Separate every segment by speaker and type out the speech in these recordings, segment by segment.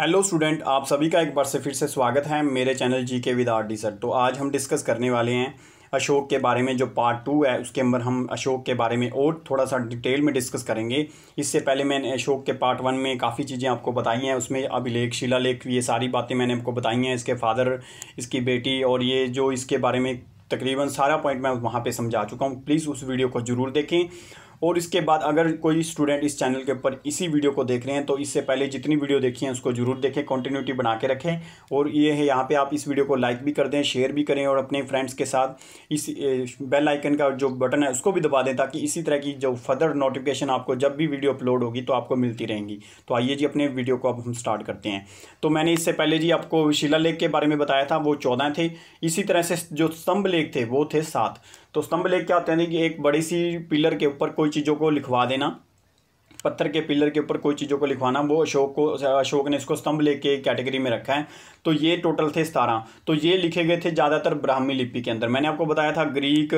Speaker 1: hello student आप सभी का एक बार से फिर से स्वागत है मेरे चैनल जी के विद आर डी सर तो आज हम डिस्कस करने वाले हैं अशोक के बारे में जो पार्ट टू है उसके अंदर हम अशोक के बारे में और थोड़ा सा डिटेल में डिस्कस करेंगे इससे पहले मैंने अशोक के पार्ट वन में काफ़ी चीज़ें आपको बताई हैं उसमें अभिलेख शिला लेख ये सारी बातें मैंने आपको बताई हैं इसके फादर इसकी बेटी और ये जो इसके बारे में तकरीबन सारा पॉइंट मैं वहाँ पर समझा चुका हूँ प्लीज़ उस वीडियो को ज़रूर देखें और इसके बाद अगर कोई स्टूडेंट इस चैनल के ऊपर इसी वीडियो को देख रहे हैं तो इससे पहले जितनी वीडियो देखी है उसको जरूर देखें कंटिन्यूटी बना के रखें और ये है यहाँ पर आप इस वीडियो को लाइक भी कर दें शेयर भी करें और अपने फ्रेंड्स के साथ इस बेल आइकन का जो बटन है उसको भी दबा दें ताकि इसी तरह की जो फर्दर नोटिफिकेशन आपको जब भी वीडियो अपलोड होगी तो आपको मिलती रहेंगी तो आइए जी अपने वीडियो को अब हम स्टार्ट करते हैं तो मैंने इससे पहले जी आपको शिला लेक के बारे में बताया था वो चौदह थे इसी तरह से जो स्तंभ लेक थे वो थे सात तो स्तंभ लेख क्या होते हैं कि एक बड़ी सी पिलर के ऊपर कोई चीज़ों को लिखवा देना पत्थर के पिलर के ऊपर कोई चीज़ों को लिखवाना वो अशोक को अशोक ने इसको स्तंभ लेख के कैटेगरी में रखा है तो ये टोटल थे सतारह तो ये लिखे गए थे ज़्यादातर ब्राह्मी लिपि के अंदर मैंने आपको बताया था ग्रीक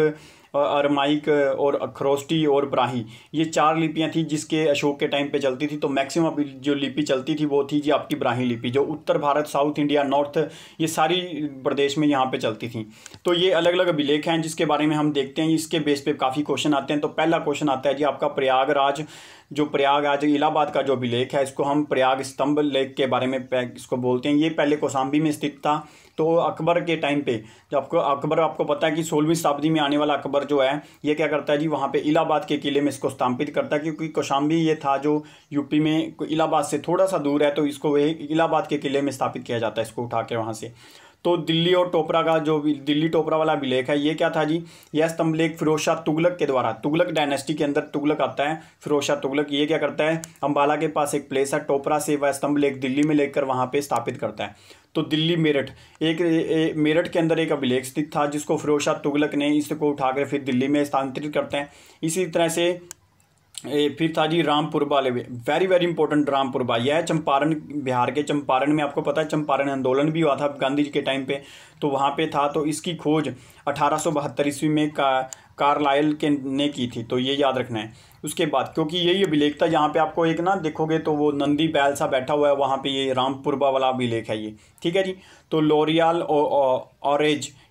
Speaker 1: अरमाइक और अखरोस्टी और ब्राही ये चार लिपियाँ थी जिसके अशोक के टाइम पे चलती थी तो मैक्सिमम अभी जो लिपि चलती थी वो थी जी आपकी ब्राही लिपि जो उत्तर भारत साउथ इंडिया नॉर्थ ये सारी प्रदेश में यहाँ पे चलती थी तो ये अलग अलग अभिलेख हैं जिसके बारे में हम देखते हैं इसके बेस पर काफ़ी क्वेश्चन आते हैं तो पहला क्वेश्चन आता है जी आपका प्रयागराज जो प्रयागराज इलाहाबाद का जो अभिलेख है इसको हम प्रयाग स्तंभ लेख के बारे में इसको बोलते हैं ये पहले कोसाम्बी में स्थित था तो अकबर के टाइम पे जो आपको अकबर आपको पता है कि सोलहवीं शताब्दी में आने वाला अकबर अकबर जो है ये क्या करता है जी वहाँ पे इलाहाबाद के किले में इसको स्थापित करता है क्योंकि कौशाम्बी ये था जो यूपी में इलाहाबाद से थोड़ा सा दूर है तो इसको इलाहाबाद के किले में स्थापित किया जाता है इसको उठा के वहाँ से तो दिल्ली और टोपरा का जो दिल्ली टोपरा वाला अभिलेख है ये क्या था जी यह स्तंभ लेख फिरोज तुगलक के द्वारा तुगलक डायनेस्टी के अंदर तुगलक आता है फिरोज तुगलक ये क्या करता है अम्बाला के पास एक प्लेस है टोपरा से वह स्तंभ लेख दिल्ली में लेकर वहाँ पर स्थापित करता है तो दिल्ली मेरठ एक मेरठ के अंदर एक अभिलेख स्थित था जिसको फिरोज तुगलक ने इसको उठाकर फिर दिल्ली में स्थानांतरित करते हैं इसी तरह से फिर था जी रामपुर वाले वेरी वेरी इंपॉर्टेंट बा यह है चंपारण बिहार के चंपारण में आपको पता है चंपारण आंदोलन भी हुआ था गांधी जी के टाइम पे तो वहाँ पे था तो इसकी खोज अठारह ईस्वी में का कार्लायल के ने की थी तो ये याद रखना है उसके बाद क्योंकि यही अभिलेख था जहाँ पे आपको एक ना देखोगे तो वो नंदी बैल सा बैठा हुआ है वहाँ पे ये रामपुरबा वाला अभिलेख है ये ठीक है जी तो लोरियाल औरज और,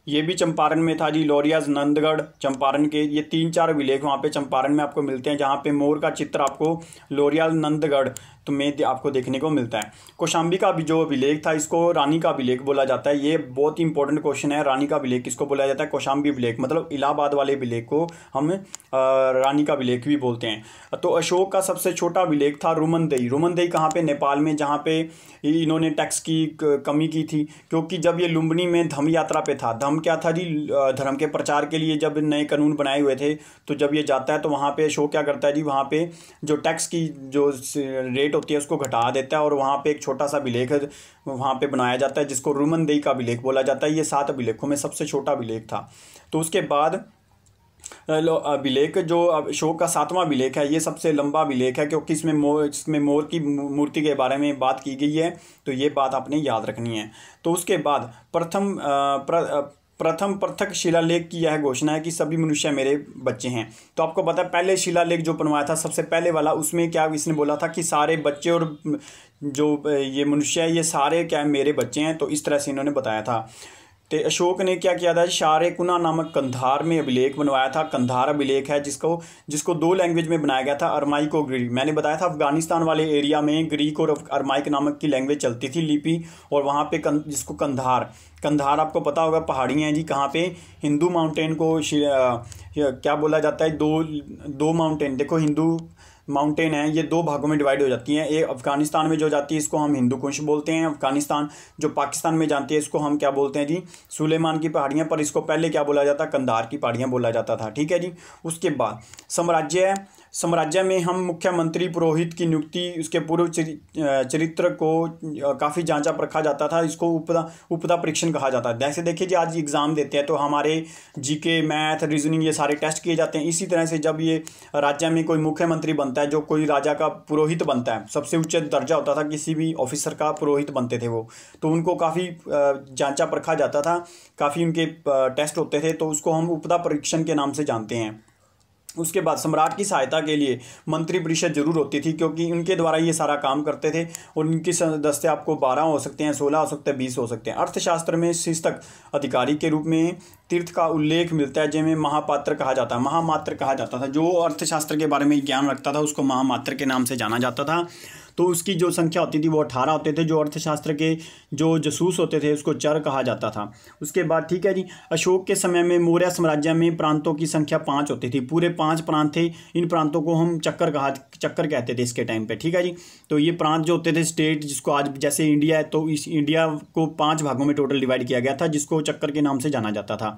Speaker 1: ये भी चंपारण में था जी लौरियाज नंदगढ़ चंपारण के ये तीन चार विलेख वहाँ पे चंपारण में आपको मिलते हैं जहाँ पे मोर का चित्र आपको लौरियाज नंदगढ़ तो में आपको देखने को मिलता है कौशाम्बी का भी जो अभिलेख था इसको रानी का अभिलेख बोला जाता है ये बहुत ही इंपॉर्टेंट क्वेश्चन है रानी का अभिलेख किसको बोला जाता है कौशाम्बी अभिलेख मतलब इलाहाबाद वाले अभिलेख को हम रानी का अभिलेख भी बोलते हैं तो अशोक का सबसे छोटा अभिलेख था रोमनदई रोमनदई कहाँ पर नेपाल में जहाँ पे इन्होंने टैक्स की कमी की थी क्योंकि जब ये लुम्बनी में धम यात्रा पे था धम क्या था जी धर्म के प्रचार के लिए जब नए कानून बनाए हुए थे तो जब ये जाता है तो वहाँ पे अशोक क्या करता है जी वहाँ पे जो टैक्स की जो रेट प्लेट होती है उसको घटा देता है और वहाँ पे एक छोटा सा अभिलेख वहाँ पे बनाया जाता है जिसको रुमनदेई का अभिलेख बोला जाता है ये सात अभिलेखों में सबसे छोटा अभिलेख था तो उसके बाद अभिलेख जो शोक का सातवां अभिलेख है ये सबसे लंबा अभिलेख है क्योंकि इसमें मोर इसमें मोर की मूर्ति के बारे में बात की गई है तो ये बात आपने याद रखनी है तो उसके बाद प्रथम प्रथम पृथक शिलालेख की यह घोषणा है कि सभी मनुष्य मेरे बच्चे हैं तो आपको पता है पहले शिलालेख जो बनवाया था सबसे पहले वाला उसमें क्या इसने बोला था कि सारे बच्चे और जो ये मनुष्य है ये सारे क्या मेरे बच्चे हैं तो इस तरह से इन्होंने बताया था तो अशोक ने क्या किया था शार कुना नामक कंधार में अभिलेख बनवाया था कंधार अभिलेख है जिसको जिसको दो लैंग्वेज में बनाया गया था अरमाइक और ग्रीक मैंने बताया था अफगानिस्तान वाले एरिया में ग्रीक और अरमाइक नामक की लैंग्वेज चलती थी लिपि और वहाँ पे कं, जिसको कंधार कंधार आपको पता होगा पहाड़ियाँ हैं जी कहाँ पे हिंदू माउंटेन को आ, क्या बोला जाता है दो दो माउंटेन देखो हिंदू माउंटेन है ये दो भागों में डिवाइड हो जाती हैं एक अफ़गानिस्तान में जो जाती है इसको हम हिंदू कुश बोलते हैं अफ़गानिस्तान जो पाकिस्तान में जाती है इसको हम क्या बोलते हैं जी सुलेमान की पहाड़ियाँ पर इसको पहले क्या बोला जाता कंधार की पहाड़ियाँ बोला जाता था ठीक है जी उसके बाद साम्राज्य है साम्राज्य में हम मुख्यमंत्री पुरोहित की नियुक्ति उसके पूर्व चरित्र को काफ़ी जांचा परखा जाता था इसको उपदा उपदा परीक्षण कहा जाता है जैसे देखिए जी आज एग्ज़ाम देते हैं तो हमारे जीके मैथ रीजनिंग ये सारे टेस्ट किए जाते हैं इसी तरह से जब ये राज्य में कोई मुख्यमंत्री बनता है जो कोई राजा का पुरोहित बनता है सबसे उच्च दर्जा होता था किसी भी ऑफिसर का पुरोहित बनते थे वो तो उनको काफ़ी जांचा परखा जाता था काफ़ी उनके टेस्ट होते थे तो उसको हम उपदा परीक्षण के नाम से जानते हैं उसके बाद सम्राट की सहायता के लिए मंत्री परिषद जरूर होती थी क्योंकि उनके द्वारा ये सारा काम करते थे और उनकी सदस्य आपको बारह हो सकते हैं सोलह हो सकते हैं बीस हो सकते हैं अर्थशास्त्र में शिस्तक अधिकारी के रूप में तीर्थ का उल्लेख मिलता है जिन्हें महापात्र कहा जाता है महामात्र कहा जाता था जो अर्थशास्त्र के बारे में ज्ञान रखता था उसको महामात्र के नाम से जाना जाता था तो उसकी जो संख्या होती थी वो अठारह होते थे जो अर्थशास्त्र के जो जसूस होते थे उसको चर कहा जाता था उसके बाद ठीक है जी अशोक के समय में मौर्य साम्राज्य में प्रांतों की संख्या पाँच होती थी पूरे पाँच प्रांत थे इन प्रांतों को हम चक्कर कहा चक्कर कहते थे इसके टाइम पर ठीक है जी तो ये प्रांत जो होते थे स्टेट जिसको आज जैसे इंडिया है तो इस इंडिया को पाँच भागों में टोटल डिवाइड किया गया था जिसको चक्कर के नाम से जाना जाता था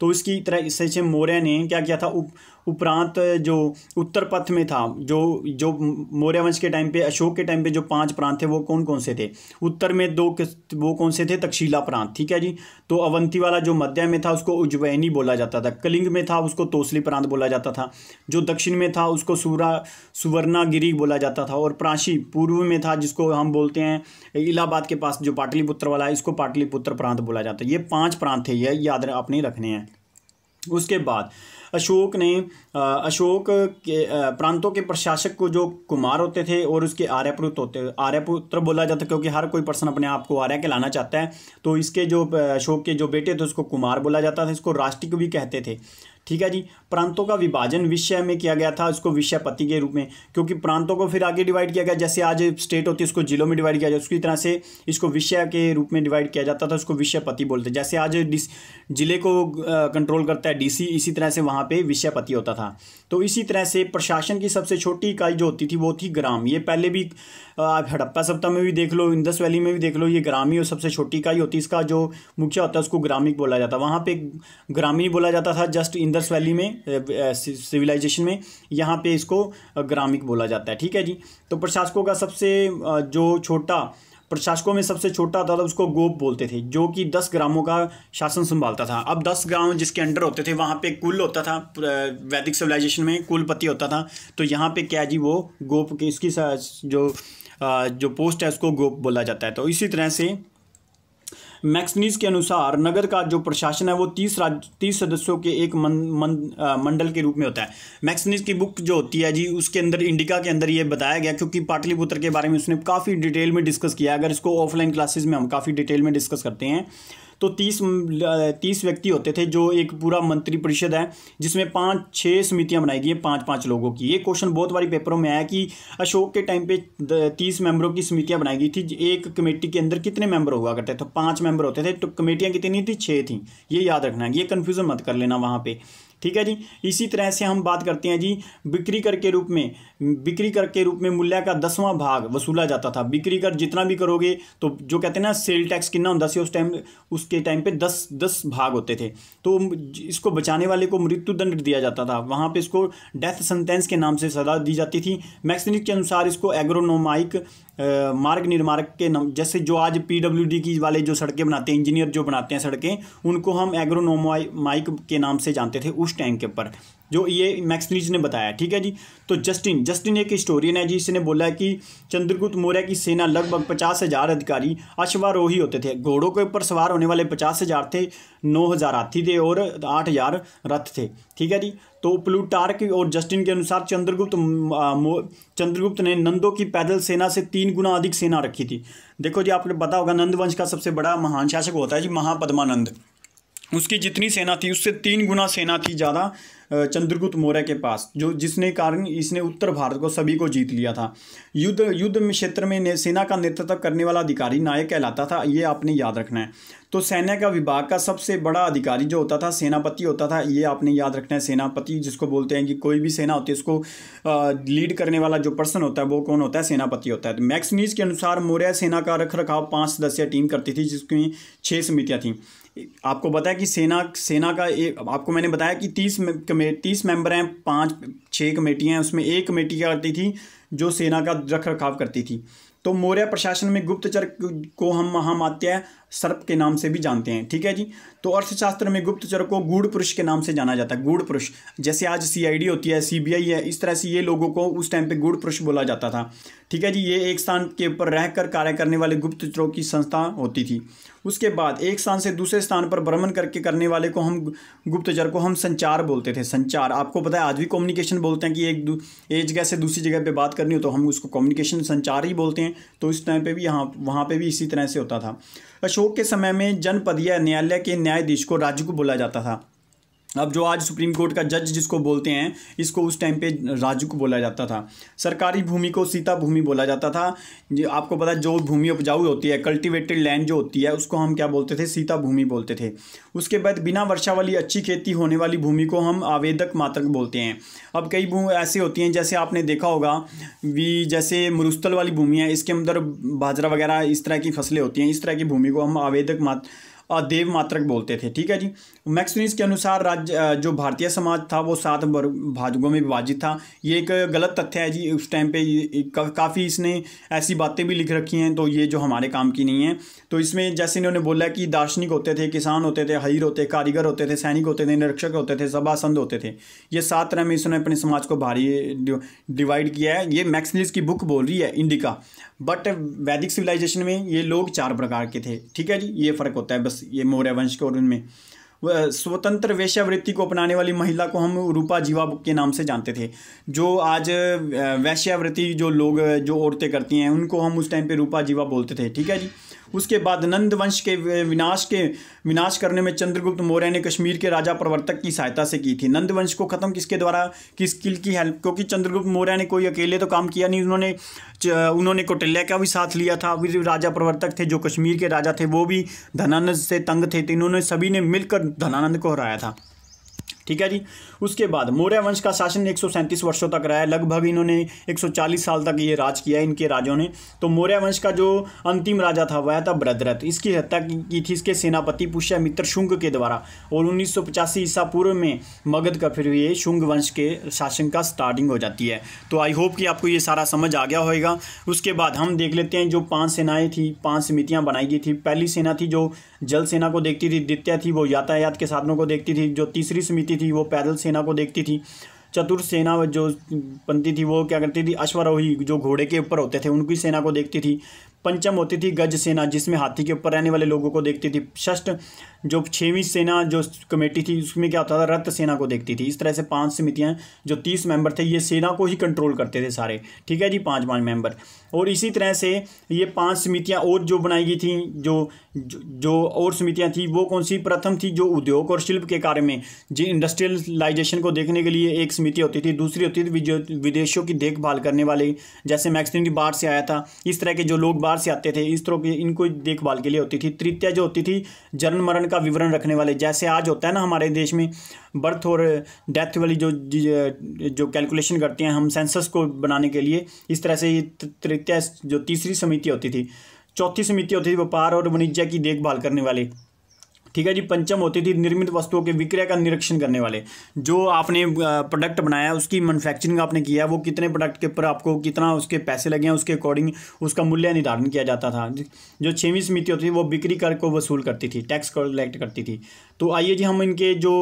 Speaker 1: तो इसकी तरह इससे मौर्य ने क्या किया था उप, उपरांत जो उत्तर पथ में था जो जो मौर्य वंश के टाइम पे अशोक के टाइम पे जो पांच प्रांत थे वो कौन कौन से थे उत्तर में दो वो कौन से थे तक्षशिला प्रांत ठीक है जी तो अवंती वाला जो मध्य में था उसको उज्जैनी बोला जाता था कलिंग में था उसको तोसली प्रांत बोला जाता था जो दक्षिण में था उसको सूरा सुवर्णागिरी बोला जाता था और प्रांशी पूर्व में था जिसको हम बोलते हैं इलाहाबाद के पास जो पाटलिपुत्र वाला है इसको पाटलिपुत्र प्रांत बोला जाता है ये पाँच प्रांत थे ये याद आपने रखने हैं उसके बाद अशोक ने अशोक के प्रांतों के प्रशासक को जो कुमार होते थे और उसके आर्यपुत्र होते आर्यपुत्र बोला जाता क्योंकि हर कोई पर्सन अपने आप को आर्य लाना चाहता है तो इसके जो अशोक के जो बेटे थे उसको कुमार बोला जाता था इसको राष्ट्रिक भी कहते थे ठीक है जी प्रांतों का विभाजन विषय में किया गया था उसको विषयपति के रूप में क्योंकि प्रांतों को फिर आगे डिवाइड किया गया जैसे आज स्टेट होती है उसको जिलों में डिवाइड किया जाता उसकी तरह से इसको विषय के रूप में डिवाइड किया जाता था उसको विषयपति बोलते जैसे आज जिले को कंट्रोल करता है डीसी इसी तरह से वहाँ पर विषयपति होता था तो इसी तरह से प्रशासन की सबसे छोटी इकाई जो होती थी वो थी ग्राम ये पहले भी आप हड़प्पा सप्ताह में भी देख लो इंदस वैली में भी देख लो ये ग्रामी और सबसे छोटी इकाई होती इसका जो मुखिया होता है उसको ग्रामिक बोला जाता वहाँ पे ग्रामीण बोला जाता था जस्ट इंदस वैली में सिविलाइजेशन में यहाँ पे इसको ग्रामिक बोला जाता है ठीक है जी तो प्रशासकों का सबसे जो छोटा प्रशासकों में सबसे छोटा होता था उसको गोप बोलते थे जो कि दस ग्रामों का शासन संभालता था अब दस ग्राम जिसके अंडर होते थे वहाँ पे कुल होता था वैदिक सिविलाइजेशन में कुलपति होता था तो यहाँ पे क्या जी वो गोप के इसकी जो जो पोस्ट है उसको गोप बोला जाता है तो इसी तरह से मैक्सनीज के अनुसार नगर का जो प्रशासन है वो तीस राज्य तीस सदस्यों के एक मन, मन, मंडल के रूप में होता है मैक्सनीज की बुक जो होती है जी उसके अंदर इंडिका के अंदर ये बताया गया क्योंकि पाटलिपुत्र के बारे में उसने काफ़ी डिटेल में डिस्कस किया अगर इसको ऑफलाइन क्लासेज में हम काफ़ी डिटेल में डिस्कस करते हैं तो तीस तीस व्यक्ति होते थे जो एक पूरा मंत्रिपरिषद है जिसमें पाँच छः समितियाँ बनाई गई हैं पाँच पाँच लोगों की ये क्वेश्चन बहुत बारी पेपरों में आया कि अशोक के टाइम पे तीस मेंबरों की समितियाँ बनाई गई थी एक कमेटी के अंदर कितने मेंबर हुआ करते थे तो पाँच मेंबर होते थे तो कमेटियाँ कितनी थी छः थी ये याद रखना ये कन्फ्यूज़न मत कर लेना वहाँ पर ठीक है जी इसी तरह से हम बात करते हैं जी बिक्री कर के रूप में बिक्री कर के रूप में मूल्य का दसवां भाग वसूला जाता था बिक्री कर जितना भी करोगे तो जो कहते हैं ना सेल टैक्स कितना होता से उस टाइम उसके टाइम पे दस दस भाग होते थे तो इसको बचाने वाले को मृत्युदंड दिया जाता था वहाँ पर इसको डेथ सेंटेंस के नाम से सजा दी जाती थी मैक्सिनिक के अनुसार इसको एग्रोनोमाइक मार्ग निर्माक के नाम जैसे जो आज पी डब्ल्यू डी की वाले जो सड़कें बनाते हैं इंजीनियर जो बनाते हैं सड़कें उनको हम एग्रोनोमाइक के नाम से जानते थे उस टैंक के ऊपर जो ये मैक्स लीज ने बताया ठीक है जी तो जस्टिन जस्टिन एक हिस्टोरियन है जी इसने बोला कि चंद्रगुप्त मौर्य की सेना लगभग पचास हज़ार अधिकारी अश्वारोही होते थे घोड़ों के ऊपर सवार होने वाले पचास हज़ार थे नौ हज़ार हाथी थे और आठ हज़ार रथ थे ठीक है जी तो प्लूटार्क और जस्टिन के अनुसार चंद्रगुप्त चंद्रगुप्त ने नंदों की पैदल सेना से तीन गुना अधिक सेना रखी थी देखो जी आपने पता होगा नंद वंश का सबसे बड़ा महान शासक होता है जी महापद्मानंद उसकी जितनी सेना थी उससे तीन गुना सेना थी ज़्यादा चंद्रगुप्त मौर्य के पास जो जिसने कारण इसने उत्तर भारत को सभी को जीत लिया था युद्ध युद्ध क्षेत्र में सेना का नेतृत्व करने वाला अधिकारी नायक कहलाता था ये आपने याद रखना है तो सैन्य का विभाग का सबसे बड़ा अधिकारी जो होता था सेनापति होता था ये आपने याद रखना है सेनापति जिसको बोलते हैं कि कोई भी सेना होती है उसको लीड करने वाला जो पर्सन होता है वो कौन होता है सेनापति होता है तो न्यूज के अनुसार मौर्य सेना का रख रखाव पाँच सदस्यीय टीम करती थी जिसकी छः समितियाँ थीं आपको बताया कि सेना सेना का एक आपको मैंने बताया कि तीस कमेटी तीस मेंबर हैं पांच छः कमेटियाँ हैं उसमें एक कमेटी क्या करती थी जो सेना का रख रखाव करती थी तो मौर्य प्रशासन में गुप्तचर को हम महामात्या सर्प के नाम से भी जानते हैं ठीक है जी तो अर्थशास्त्र में गुप्तचर को गूढ़ पुरुष के नाम से जाना जाता है गूढ़ पुरुष जैसे आज सीआईडी होती है सीबीआई है इस तरह से ये लोगों को उस टाइम पे गूढ़ पुरुष बोला जाता था ठीक है जी ये एक स्थान के ऊपर रहकर कार्य करने वाले गुप्तचरों की संस्था होती थी उसके बाद एक स्थान से दूसरे स्थान पर भ्रमण करके करने वाले को हम गुप्तचर को हम संचार बोलते थे संचार आपको पता है आज भी कम्युनिकेशन बोलते हैं कि एक एक जगह से दूसरी जगह पे बात करनी हो तो हम उसको कम्युनिकेशन संचार ही बोलते हैं तो इस टाइम पे भी यहाँ वहाँ पे भी इसी तरह से होता था अशोक के समय में जनपदीय न्यायालय के न्यायाधीश को को बोला जाता था अब जो आज सुप्रीम कोर्ट का जज जिसको बोलते हैं इसको उस टाइम पे राजू को बोला जाता था सरकारी भूमि को सीता भूमि बोला जाता था आपको पता जो भूमि उपजाऊ होती है कल्टीवेटेड लैंड जो होती है उसको हम क्या बोलते थे सीता भूमि बोलते थे उसके बाद बिना वर्षा वाली अच्छी खेती होने वाली भूमि को हम आवेदक मात्रक बोलते हैं अब कई भूमि ऐसी होती हैं जैसे आपने देखा होगा भी जैसे मरुस्थल वाली भूमि है इसके अंदर बाजरा वगैरह इस तरह की फसलें होती हैं इस तरह की भूमि को हम आवेदक मात्र देव मात्रक बोलते थे ठीक है जी मैक्सुनिस के अनुसार राज्य जो भारतीय समाज था वो सात भागों में विभाजित था ये एक गलत तथ्य है जी उस टाइम पे काफ़ी इसने ऐसी बातें भी लिख रखी हैं तो ये जो हमारे काम की नहीं है तो इसमें जैसे इन्होंने बोला कि दार्शनिक होते थे किसान होते थे हईर होते कारीगर होते थे सैनिक होते थे निरीक्षक होते थे सभासंद होते थे ये सात तरह में इसने अपने समाज को भारी डिवाइड किया है ये मैक्सुनिस की बुक बोल रही है इंडिका बट वैदिक सिविलाइजेशन में ये लोग चार प्रकार के थे ठीक है जी ये फ़र्क होता है बस वर्ष ये मौर्य वंश के और उनमें स्वतंत्र वैश्यावृत्ति को अपनाने वाली महिला को हम रूपा जीवा के नाम से जानते थे जो आज वैश्यावृत्ति जो लोग जो औरतें करती हैं उनको हम उस टाइम पे रूपा जीवा बोलते थे ठीक है जी उसके बाद नंद वंश के विनाश के विनाश करने में चंद्रगुप्त मौर्य ने कश्मीर के राजा प्रवर्तक की सहायता से की थी नंद वंश को ख़त्म किसके द्वारा किस किल की हेल्प क्योंकि चंद्रगुप्त मौर्य ने कोई अकेले तो काम किया नहीं उन्होंने उन्होंने कौटिल्य का भी साथ लिया था फिर राजा प्रवर्तक थे जो कश्मीर के राजा थे वो भी धनानंद से तंग थे तो इन्होंने सभी ने मिलकर धनानंद को हराया था ठीक है जी उसके बाद मौर्य वंश का शासन एक वर्षों तक रहा है लगभग इन्होंने 140 साल तक ये राज किया इनके राजों ने तो मौर्य वंश का जो अंतिम राजा था वह था ब्रदरथ इसकी हत्या की थी इसके सेनापति पुष्यमित्र शुंग के द्वारा और उन्नीस ईसा पूर्व में मगध का फिर ये शुंग वंश के शासन का स्टार्टिंग हो जाती है तो आई होप कि आपको ये सारा समझ आ गया होगा उसके बाद हम देख लेते हैं जो पाँच सेनाएँ थी पाँच समितियाँ बनाई गई थी पहली सेना थी जो जल सेना को देखती थी द्वितीय थी वो यातायात के साधनों को देखती थी जो तीसरी समिति थी वो पैदल सेना को देखती थी चतुर सेना जो बनती थी वो क्या करती थी अश्वरोही जो घोड़े के ऊपर होते थे उनकी सेना को देखती थी पंचम होती थी गज सेना जिसमें हाथी के ऊपर रहने वाले लोगों को देखती थी षष्ठ जो छवीं सेना जो कमेटी थी उसमें क्या होता था रथ सेना को देखती थी इस तरह से पांच समितियां जो तीस मेंबर थे ये सेना को ही कंट्रोल करते थे सारे ठीक है जी पांच पांच मेंबर और इसी तरह से ये पांच समितियां और जो बनाई गई थी जो जो और समितियां थी वो कौन सी प्रथम थी जो उद्योग और शिल्प के कार्य में जी इंडस्ट्रियलाइजेशन को देखने के लिए एक समिति होती थी दूसरी होती थी विदेशों की देखभाल करने वाले जैसे मैक्सिन बाहर से आया था इस तरह के जो लोग बाहर बाहर से आते थे इस तरह की इनको देखभाल के लिए होती थी तृतीय जो होती थी जन्म मरण का विवरण रखने वाले जैसे आज होता है ना हमारे देश में बर्थ और डेथ वाली जो जो कैलकुलेशन करते हैं हम सेंसस को बनाने के लिए इस तरह से तृतीय जो तीसरी समिति होती थी चौथी समिति होती थी व्यापार और वाणिज्य की देखभाल करने वाले ठीक है जी पंचम होती थी निर्मित वस्तुओं के विक्रय का निरीक्षण करने वाले जो आपने प्रोडक्ट बनाया उसकी मैनुफैक्चरिंग आपने किया वो कितने प्रोडक्ट के ऊपर आपको कितना उसके पैसे लगे हैं उसके अकॉर्डिंग उसका मूल्य निर्धारण किया जाता था जो छवीं समिति होती थी वो बिक्री कर को वसूल करती थी टैक्स कलेक्ट करती थी तो आइए जी हम इनके जो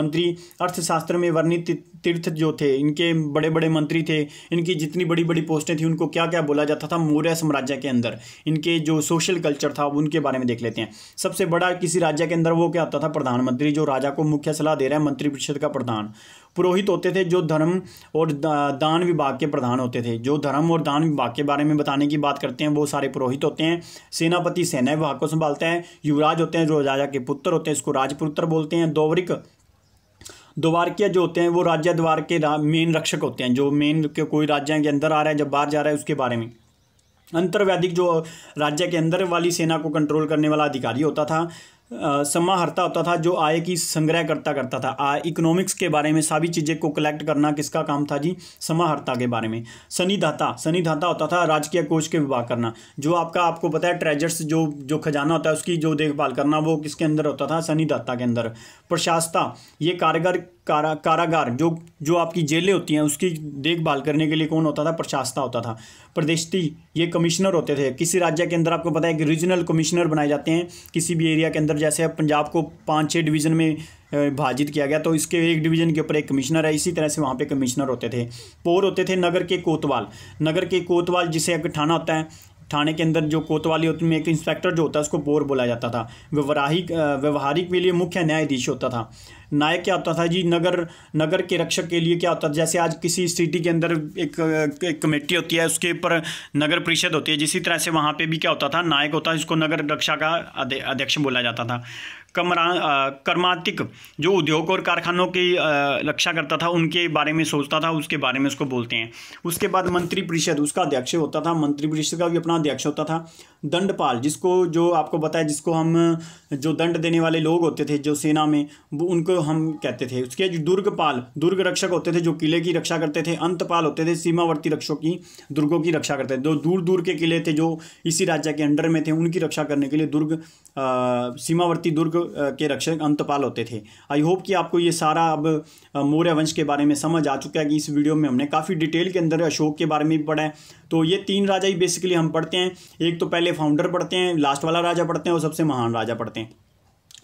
Speaker 1: मंत्री अर्थशास्त्र में वर्णित तीर्थ जो थे इनके बड़े बड़े मंत्री थे इनकी जितनी बड़ी बड़ी पोस्टें थी उनको क्या क्या बोला जाता था मौर्य साम्राज्य के अंदर इनके जो सोशल कल्चर था उनके बारे में देख लेते हैं सबसे बड़ा किसी राज्य के अंदर वो क्या होता था प्रधानमंत्री जो राजा को मुख्य सलाह दे रहे हैं मंत्रिपरिषद का प्रधान पुरोहित होते थे जो धर्म और दान विभाग के प्रधान होते थे जो धर्म और दान विभाग के बारे में बताने की बात करते हैं वो सारे पुरोहित होते हैं सेनापति सेना विभाग को संभालते हैं युवराज होते हैं जो राजा के पुत्र होते हैं इसको राजपुत्र बोलते हैं दौरिक द्वारकिया जो होते हैं वो राज्य द्वार के मेन रक्षक होते हैं जो मेन कोई राज्य के अंदर आ रहा है जब बाहर जा रहा है उसके बारे में अंतर्वैदिक जो राज्य के अंदर वाली सेना को कंट्रोल करने वाला अधिकारी होता था समाहर्ता होता था जो आय की संग्रह करता करता था आय इकोनॉमिक्स के बारे में सभी चीज़ें को कलेक्ट करना किसका काम था जी समाहर्ता के बारे में सनीधाता सनीधाता होता था राजकीय कोष के विभाग करना जो आपका आपको पता है ट्रेजर्स जो जो खजाना होता है उसकी जो देखभाल करना वो किसके अंदर होता था सनीधाता के अंदर प्रशासता ये कारगर कारा कारागार जो जो आपकी जेलें होती हैं उसकी देखभाल करने के लिए कौन होता था प्रशासता होता था प्रदेशती ये कमिश्नर होते थे किसी राज्य के अंदर आपको पता है कि रीजनल कमिश्नर बनाए जाते हैं किसी भी एरिया के अंदर जैसे पंजाब को पाँच छः डिवीज़न में विभाजित किया गया तो इसके एक डिवीज़न के ऊपर एक कमिश्नर है इसी तरह से वहाँ पे कमिश्नर होते थे पोर होते थे नगर के कोतवाल नगर के कोतवाल जिसे एक थाना होता है थाने के अंदर जो कोतवाली होती में एक इंस्पेक्टर जो होता है उसको बोर बोला जाता था व्यवहारिक व्यवहारिक के लिए मुख्य न्यायाधीश होता था नायक क्या होता था जी नगर नगर के रक्षक के लिए क्या होता था जैसे आज किसी सिटी के अंदर एक, एक कमेटी होती है उसके ऊपर नगर परिषद होती है जिसी तरह से वहाँ पर भी क्या होता था नायक होता है जिसको नगर रक्षा का अध्यक्ष बोला जाता था कमरा कर्मातिक जो उद्योग और कारखानों की रक्षा करता था उनके बारे में सोचता था उसके बारे में उसको बोलते हैं उसके बाद मंत्री परिषद उसका अध्यक्ष होता था मंत्री परिषद का भी अपना अध्यक्ष होता था दंडपाल जिसको जो आपको बताया जिसको हम जो दंड देने वाले लोग होते थे जो सेना में वो उनको हम कहते थे उसके जो दुर्गपाल दुर्ग रक्षक होते थे जो किले की रक्षा करते थे अंतपाल होते थे सीमावर्ती रक्षों की दुर्गों की रक्षा करते थे जो दूर दूर के किले थे जो इसी राज्य के अंडर में थे उनकी रक्षा करने के लिए दुर्ग सीमावर्ती दुर्ग के रक्षक अंतपाल होते थे आई होप कि आपको ये सारा अब मौर्य वंश के बारे में समझ आ चुका है कि इस वीडियो में हमने काफ़ी डिटेल के अंदर अशोक के बारे में भी पढ़ा है तो ये तीन राजा ही बेसिकली हम पढ़ते हैं एक तो पहले फाउंडर पढ़ते हैं लास्ट वाला राजा पढ़ते हैं और सबसे महान राजा पढ़ते हैं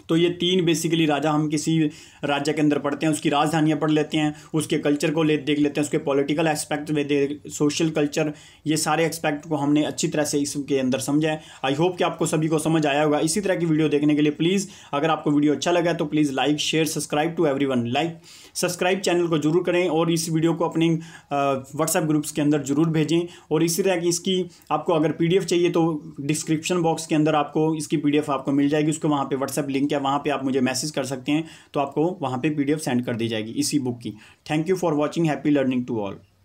Speaker 1: तो ये तीन बेसिकली राजा हम किसी राज्य के अंदर पढ़ते हैं उसकी राजधानियाँ पढ़ लेते हैं उसके कल्चर को ले देख लेते हैं उसके पॉलिटिकल एस्पेक्ट में देख सोशल कल्चर ये सारे एस्पेक्ट को हमने अच्छी तरह से इसके अंदर समझा है आई होप कि आपको सभी को समझ आया होगा इसी तरह की वीडियो देखने के लिए प्लीज़ अगर आपको वीडियो अच्छा लगा तो please like share subscribe to every like subscribe channel को जरूर करें और इस वीडियो को अपने व्हाट्सएप ग्रुप्स के अंदर जरूर भेजें और इसी तरह की इसकी आपको अगर पी चाहिए तो डिस्क्रिप्शन बॉक्स के अंदर आपको इसकी पी आपको मिल जाएगी उसको वहाँ पर व्हाट्सएप लिंक है वहाँ पे आप मुझे मैसेज कर सकते हैं तो आपको वहाँ पे पीडीएफ सेंड कर दी जाएगी इसी बुक की thank you for watching happy learning to all